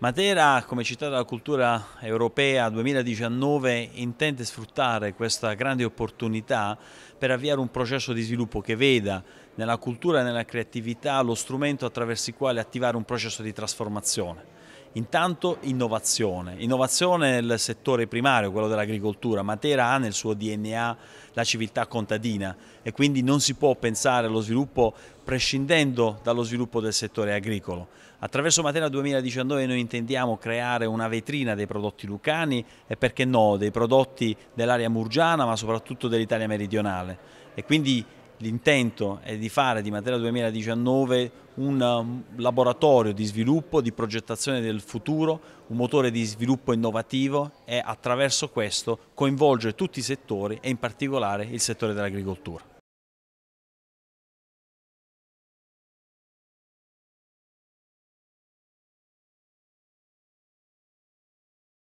Matera, come città della cultura europea 2019, intende sfruttare questa grande opportunità per avviare un processo di sviluppo che veda nella cultura e nella creatività lo strumento attraverso il quale attivare un processo di trasformazione. Intanto innovazione, innovazione nel settore primario, quello dell'agricoltura. Matera ha nel suo DNA la civiltà contadina e quindi non si può pensare allo sviluppo prescindendo dallo sviluppo del settore agricolo. Attraverso Matera 2019 noi intendiamo creare una vetrina dei prodotti lucani e perché no, dei prodotti dell'area murgiana ma soprattutto dell'Italia meridionale e quindi L'intento è di fare di Matera 2019 un um, laboratorio di sviluppo, di progettazione del futuro, un motore di sviluppo innovativo e attraverso questo coinvolgere tutti i settori e in particolare il settore dell'agricoltura.